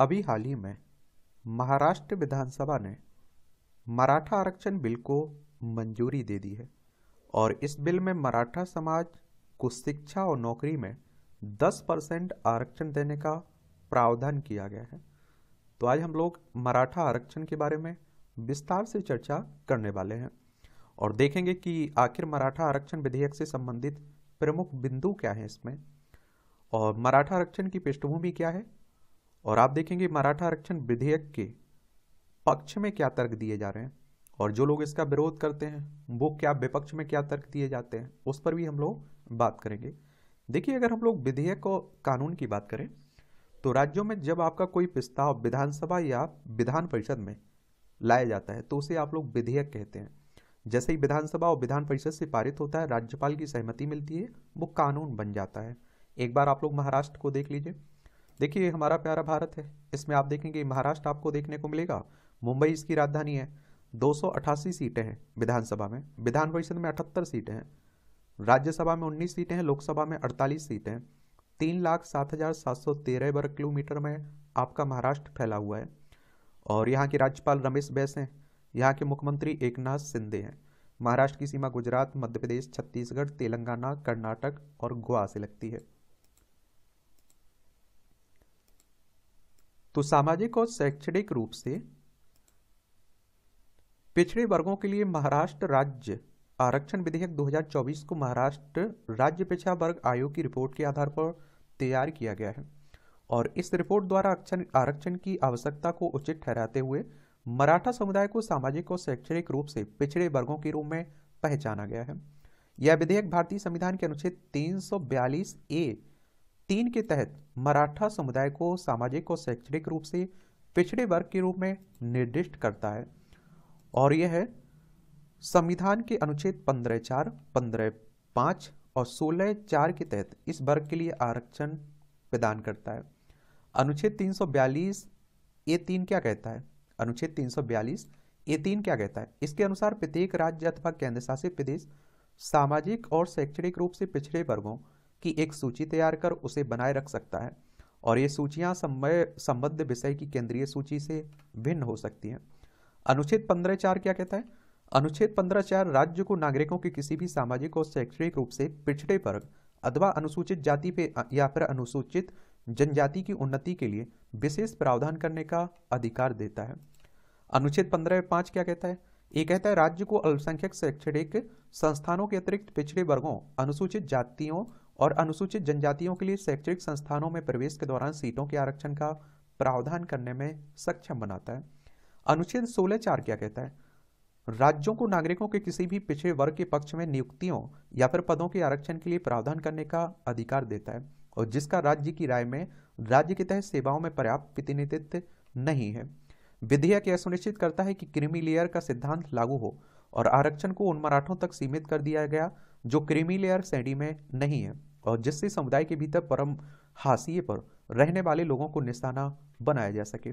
अभी हाल ही में महाराष्ट्र विधानसभा ने मराठा आरक्षण बिल को मंजूरी दे दी है और इस बिल में मराठा समाज को शिक्षा और नौकरी में 10 परसेंट आरक्षण देने का प्रावधान किया गया है तो आज हम लोग मराठा आरक्षण के बारे में विस्तार से चर्चा करने वाले हैं और देखेंगे कि आखिर मराठा आरक्षण विधेयक से संबंधित प्रमुख बिंदु क्या है इसमें और मराठा आरक्षण की पृष्ठभूमि क्या है और आप देखेंगे मराठा आरक्षण विधेयक के पक्ष में क्या तर्क दिए जा रहे हैं और जो लोग इसका विरोध करते हैं वो क्या विपक्ष में क्या तर्क दिए जाते हैं उस पर भी हम लोग बात करेंगे देखिए अगर हम लोग विधेयक और कानून की बात करें तो राज्यों में जब आपका कोई प्रस्ताव विधानसभा या विधान परिषद में लाया जाता है तो उसे आप लोग विधेयक कहते हैं जैसे ही विधानसभा और विधान परिषद से पारित होता है राज्यपाल की सहमति मिलती है वो कानून बन जाता है एक बार आप लोग महाराष्ट्र को देख लीजिए देखिए हमारा प्यारा भारत है इसमें आप देखेंगे महाराष्ट्र आपको देखने को मिलेगा मुंबई इसकी राजधानी है दो सीटें हैं विधानसभा में विधान परिषद में अठहत्तर सीटें हैं राज्यसभा में 19 सीटें हैं लोकसभा में 48 सीटें हैं तीन लाख सात हज़ार सात सौ तेरह वर्ग किलोमीटर में आपका महाराष्ट्र फैला हुआ है और यहाँ के राज्यपाल रमेश बैस हैं यहाँ के मुख्यमंत्री एकनाथ सिंधे हैं महाराष्ट्र की सीमा गुजरात मध्य प्रदेश छत्तीसगढ़ तेलंगाना कर्नाटक और गोवा से लगती है तो सामाजिक और शैक्षणिक रूप से पिछड़े वर्गों के लिए महाराष्ट्र राज्य आरक्षण विधेयक 2024 को महाराष्ट्र राज्य पिछड़ा वर्ग आयोग की रिपोर्ट के आधार पर तैयार किया गया है और इस रिपोर्ट द्वारा आरक्षण की आवश्यकता को उचित ठहराते हुए मराठा समुदाय को सामाजिक और शैक्षणिक रूप से पिछड़े वर्गों के रूप में पहचाना गया है यह विधेयक भारतीय संविधान के अनुच्छेद 342 ए तीन के तहत मराठा समुदाय को सामाजिक और शैक्षणिक रूप से पिछड़े वर्ग के रूप में निर्दिष्ट करता है और यह है संविधान के अनुच्छेद पंद्रह चार पंद्रह पाँच और सोलह चार के तहत इस वर्ग के लिए आरक्षण प्रदान करता है अनुच्छेद तीन सौ बयालीस ए तीन क्या कहता है अनुच्छेद तीन सौ बयालीस ए तीन क्या कहता है इसके अनुसार प्रत्येक राज्य अथवा केंद्र शासित प्रदेश सामाजिक और शैक्षणिक रूप से पिछड़े वर्गों की एक सूची तैयार कर उसे बनाए रख सकता है और ये सूचियाँ समय संबद्ध विषय की केंद्रीय सूची से भिन्न हो सकती हैं अनुच्छेद पंद्रह चार क्या कहता है अनुच्छेद पंद्रह चार राज्य को नागरिकों के किसी भी सामाजिक और शैक्षणिक रूप से पिछड़े वर्ग अथवा अनुसूचित जाति पे या फिर अनुसूचित जनजाति की उन्नति के लिए विशेष प्रावधान करने का अधिकार देता है अनुच्छेद पंद्रह पाँच क्या कहता है ये कहता है राज्य को अल्पसंख्यक शैक्षणिक संस्थानों के अतिरिक्त पिछड़े वर्गों अनुसूचित जातियों और अनुसूचित जनजातियों के लिए शैक्षणिक संस्थानों में प्रवेश के दौरान सीटों के आरक्षण का प्रावधान करने में सक्षम बनाता है अनुच्छेद सोलह चार क्या कहता है राज्यों को नागरिकों के किसी भी पिछड़े वर्ग के पक्ष में नियुक्तियों या फिर पदों के आरक्षण के लिए प्रावधान करने का अधिकार देता है और जिसका राज्य की राय में राज्य के तहत सेवाओं में पर्याप्त प्रतिनिधित्व नहीं है विधेयक यह सुनिश्चित करता है कि क्रिमिलेयर लेयर का सिद्धांत लागू हो और आरक्षण को उन मराठों तक सीमित कर दिया गया जो क्रिमिलेयर श्रेणी में नहीं है और जिससे समुदाय के भीतर परम हाशिए पर रहने वाले लोगों को निशाना बनाया जा सके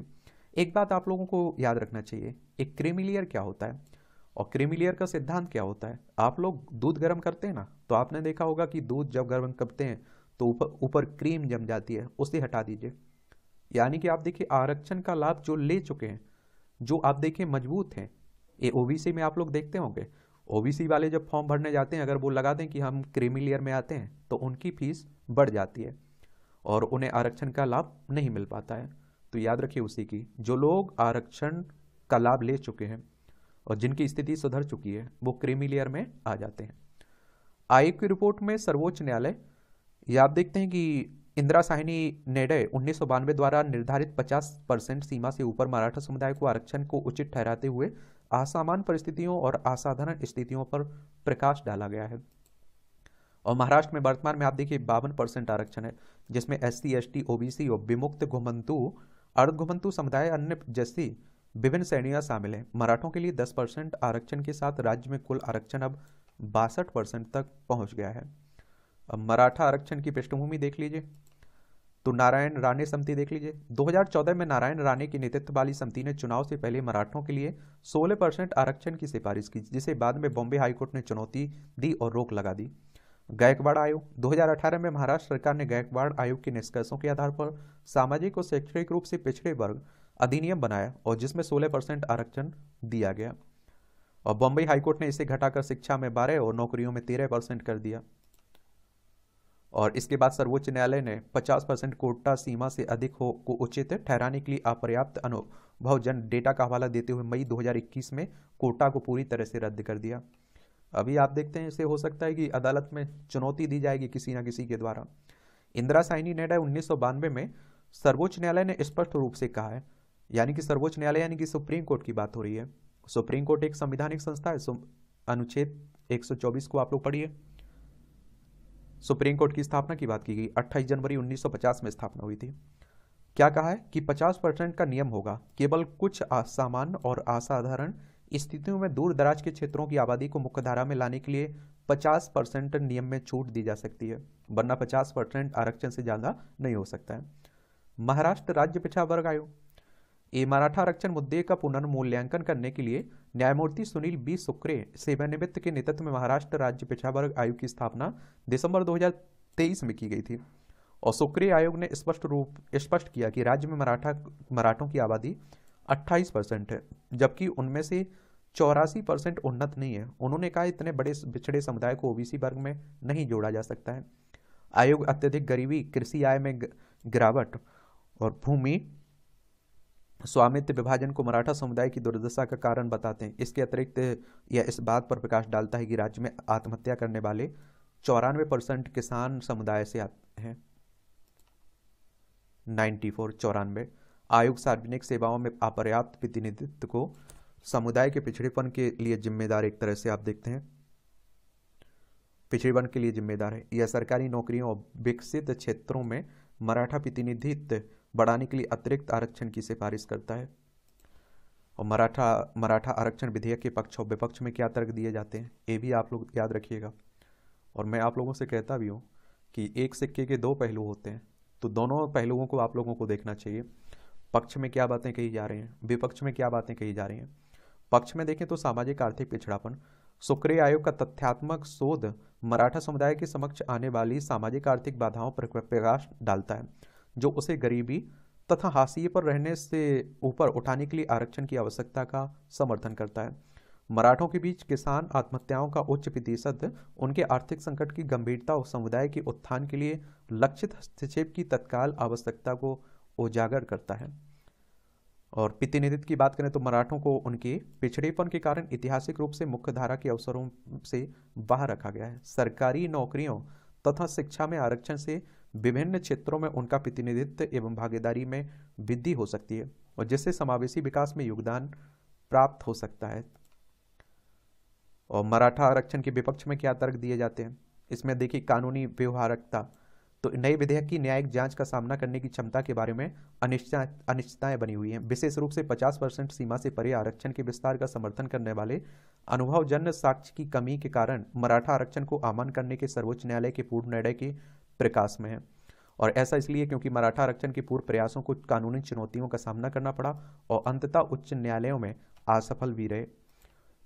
एक बात आप लोगों को याद रखना चाहिए एक क्रेमिलियर क्या होता है और क्रेमिलियर का सिद्धांत क्या होता है आप लोग दूध गर्म करते हैं ना तो आपने देखा होगा कि दूध जब गर्म करते हैं तो ऊपर ऊपर क्रीम जम जाती है उसे हटा दीजिए यानी कि आप देखिए आरक्षण का लाभ जो ले चुके हैं जो आप देखिए मजबूत हैं ए ओ में आप लोग देखते होंगे ओबीसी वाले जब फॉर्म भरने जाते हैं अगर वो लगा दें कि हम क्रीमी लेयर में आते हैं तो उनकी फीस बढ़ जाती है और उन्हें आरक्षण का लाभ नहीं मिल पाता है तो याद रखिए उसी की जो लोग आरक्षण का लाभ ले चुके हैं और जिनकी स्थिति सुधर चुकी है वो क्रीमी लेयर में आ जाते हैं आयोग की रिपोर्ट में सर्वोच्च न्यायालय ये आप देखते हैं कि इंदिरा साहिनी नेडे उन्नीस द्वारा निर्धारित 50 परसेंट सीमा से ऊपर मराठा समुदाय को आरक्षण को उचित ठहराते हुए असामान्य परिस्थितियों और असाधारण स्थितियों पर प्रकाश डाला गया है और महाराष्ट्र में वर्तमान में आप देखिए बावन परसेंट आरक्षण है जिसमें S C S T OBC और विमुक्त घुमंतु अर्धघुमंतु समुदाय अन्य जैसी विभिन्न श्रेणियां शामिल हैं मराठों के लिए दस परसेंट आरक्षण के साथ राज्य में कुल आरक्षण अब बासठ परसेंट तक पहुंच गया है अब मराठा आरक्षण की पृष्ठभूमि देख लीजिए तो नारायण राणे समिति देख लीजिए 2014 में नारायण राणे के नेतृत्व वाली समिति ने चुनाव से पहले मराठों के लिए 16 परसेंट आरक्षण की सिफारिश की जिसे बाद में बॉम्बे हाईकोर्ट ने चुनौती दी और रोक लगा दी गायकवाड़ आयोग 2018 में महाराष्ट्र सरकार ने गायकवाड़ आयोग के निष्कर्षों के आधार पर सामाजिक और शैक्षणिक रूप से पिछड़े वर्ग अधिनियम बनाया और जिसमें सोलह परसेंट आरक्षण दिया गया और बॉम्बे हाईकोर्ट ने इसे घटाकर शिक्षा में बारह और नौकरियों में तेरह परसेंट कर दिया और इसके बाद सर्वोच्च न्यायालय ने 50 परसेंट कोटा सीमा से अधिक हो को उचित ठहराने के लिए अपर्याप्त अनुभव जन डेटा का हवाला देते हुए मई 2021 में कोटा को पूरी तरह से रद्द कर दिया अभी आप देखते हैं इसे हो सकता है कि अदालत में चुनौती दी जाएगी किसी ना किसी के द्वारा इंदिरा साइनी नेडा उन्नीस में सर्वोच्च न्यायालय ने स्पष्ट रूप से कहा है यानी कि सर्वोच्च न्यायालय यानी कि सुप्रीम कोर्ट की बात हो रही है सुप्रीम कोर्ट एक संविधानिक संस्था है अनुच्छेद 124 को आप लोग पढ़िए सुप्रीम कोर्ट की स्थापना की बात की गई 28 जनवरी 1950 में स्थापना हुई थी क्या कहा है कि 50 परसेंट का नियम होगा केवल कुछ सामान्य और असाधारण स्थितियों में दूर दराज के क्षेत्रों की आबादी को मुख्यधारा में लाने के लिए 50 परसेंट नियम में छूट दी जा सकती है वरना 50 परसेंट आरक्षण से ज़्यादा नहीं हो सकता है महाराष्ट्र राज्य पिछड़ा वर्ग आयोग ए मराठा आरक्षण मुद्दे का पुनर्मूल्यांकन करने के लिए न्यायमूर्ति सुनील बी सुक्रे सेवानिवृत्त के नेतृत्व में महाराष्ट्र राज्य पिछड़ा वर्ग आयोग की स्थापना दिसंबर 2023 में की गई थी और सुक्रे आयोग ने स्पष्ट रूप स्पष्ट किया कि राज्य में मराठा मराठों की आबादी 28 परसेंट है जबकि उनमें से चौरासी परसेंट उन्नत नहीं है उन्होंने कहा इतने बड़े पिछड़े समुदाय को ओबीसी वर्ग में नहीं जोड़ा जा सकता है आयोग अत्यधिक गरीबी कृषि आय में गिरावट और भूमि स्वामित्व विभाजन को मराठा समुदाय की दुर्दशा का कारण बताते हैं इसके अतिरिक्त यह इस बात पर प्रकाश डालता है कि राज्य में आत्महत्या करने वाले चौरानवे परसेंट किसान समुदाय से हैं नाइन्टी फोर चौरानवे आयोग सार्वजनिक सेवाओं में अपर्याप्त प्रतिनिधित्व को समुदाय के पिछड़ेपन के लिए जिम्मेदार एक तरह से आप देखते हैं पिछड़ेपन के लिए जिम्मेदार है यह सरकारी नौकरियों और विकसित क्षेत्रों में मराठा प्रतिनिधित्व बढ़ाने के लिए अतिरिक्त आरक्षण की सिफारिश करता है और मराठा मराठा आरक्षण विधेयक के पक्ष और विपक्ष में क्या तर्क दिए जाते हैं ये भी आप लोग याद रखिएगा और मैं आप लोगों से कहता भी हूँ कि एक सिक्के के दो पहलू होते हैं तो दोनों पहलुओं को आप लोगों को देखना चाहिए पक्ष में क्या बातें कही जा रही हैं विपक्ष में क्या बातें कही जा रही हैं पक्ष में देखें तो सामाजिक आर्थिक पिछड़ापन सुक्रिय आयोग का तथ्यात्मक शोध मराठा समुदाय के समक्ष आने वाली सामाजिक आर्थिक बाधाओं पर प्रकाश डालता है जो उसे गरीबी तथा हाशिए पर रहने से ऊपर उठाने के लिए आरक्षण की आवश्यकता का समर्थन करता है मराठों के बीच किसान आत्महत्याओं का उच्च प्रतिशत उनके आर्थिक संकट की गंभीरता और समुदाय के उत्थान के लिए लक्षित हस्तक्षेप की तत्काल आवश्यकता को उजागर करता है और प्रतिनिधित्व की बात करें तो मराठों को उनके पिछड़ेपन के कारण ऐतिहासिक रूप से मुख्यधारा के अवसरों से बाहर रखा गया है सरकारी नौकरियों तथा शिक्षा में आरक्षण से विभिन्न क्षेत्रों में उनका प्रतिनिधित्व एवं भागीदारी में वृद्धि हो सकती है और जिससे समावेशी विकास में योगदान प्राप्त हो सकता है और मराठा आरक्षण के विपक्ष में क्या तर्क दिए जाते हैं इसमें देखिए कानूनी व्यवहारकता तो नए विधेयक की न्यायिक जांच का सामना करने की क्षमता के बारे में अनिश्चित अनिश्चितताएं बनी हुई हैं विशेष रूप से 50 परसेंट सीमा से परे आरक्षण के विस्तार का समर्थन करने वाले अनुभवजन्य साक्ष्य की कमी के कारण मराठा आरक्षण को आमन करने के सर्वोच्च न्यायालय के पूर्व निर्णय के प्रकाश में है और ऐसा इसलिए क्योंकि मराठा आरक्षण के पूर्व प्रयासों को कानूनी चुनौतियों का सामना करना पड़ा और अंततः उच्च न्यायालयों में असफल भी रहे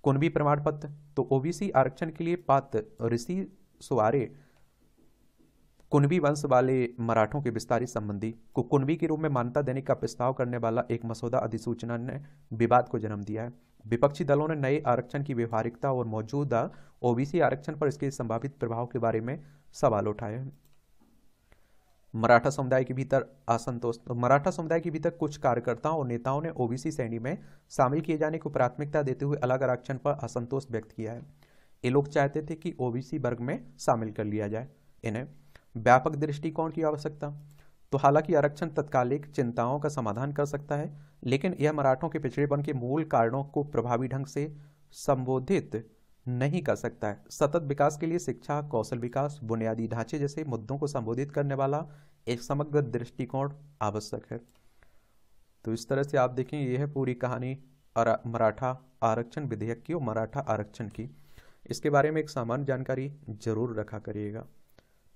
कुनबी प्रमाण पत्र तो ओबीसी आरक्षण के लिए पात्र ऋषि सुवारे कुनबी वंश वाले मराठों के विस्तारित संबंधी को कुनबी के रूप में मान्यता देने का प्रस्ताव करने वाला एक मसौदा अधिसूचना ने विवाद को जन्म दिया है विपक्षी दलों ने नए आरक्षण की व्यवहारिकता और मौजूदा ओबीसी आरक्षण पर इसके संभावित प्रभाव के बारे में सवाल उठाए हैं मराठा समुदाय के भीतर असंतोष मराठा समुदाय के भीतर कुछ कार्यकर्ताओं और नेताओं ने ओबीसी श्रेणी में शामिल किए जाने को प्राथमिकता देते हुए अलग आरक्षण पर असंतोष व्यक्त किया है ये लोग चाहते थे कि ओबीसी वर्ग में शामिल कर लिया जाए इन्हें व्यापक दृष्टिकोण की आवश्यकता तो हालांकि आरक्षण तत्कालिक चिंताओं का समाधान कर सकता है लेकिन यह मराठों के पिछड़ेपन के मूल कारणों को प्रभावी ढंग से संबोधित नहीं कर सकता है सतत विकास के लिए शिक्षा कौशल विकास बुनियादी ढांचे जैसे मुद्दों को संबोधित करने वाला एक समग्र दृष्टिकोण आवश्यक है तो इस तरह से आप देखें यह है पूरी कहानी मराठा आरक्षण विधेयक की और मराठा आरक्षण की इसके बारे में एक सामान्य जानकारी जरूर रखा करिएगा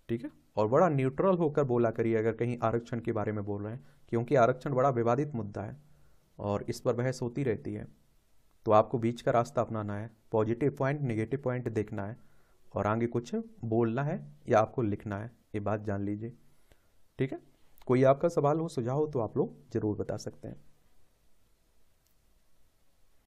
ठीक है और बड़ा न्यूट्रल होकर बोला करिए अगर कहीं आरक्षण के बारे में बोल रहे हैं क्योंकि आरक्षण बड़ा विवादित मुद्दा है और इस पर बहस होती रहती है तो आपको बीच का रास्ता अपनाना है पॉजिटिव पॉइंट नेगेटिव पॉइंट देखना है और आगे कुछ बोलना है या आपको लिखना है ये बात जान लीजिए ठीक है कोई आपका सवाल हो सुझाव हो तो आप लोग ज़रूर बता सकते हैं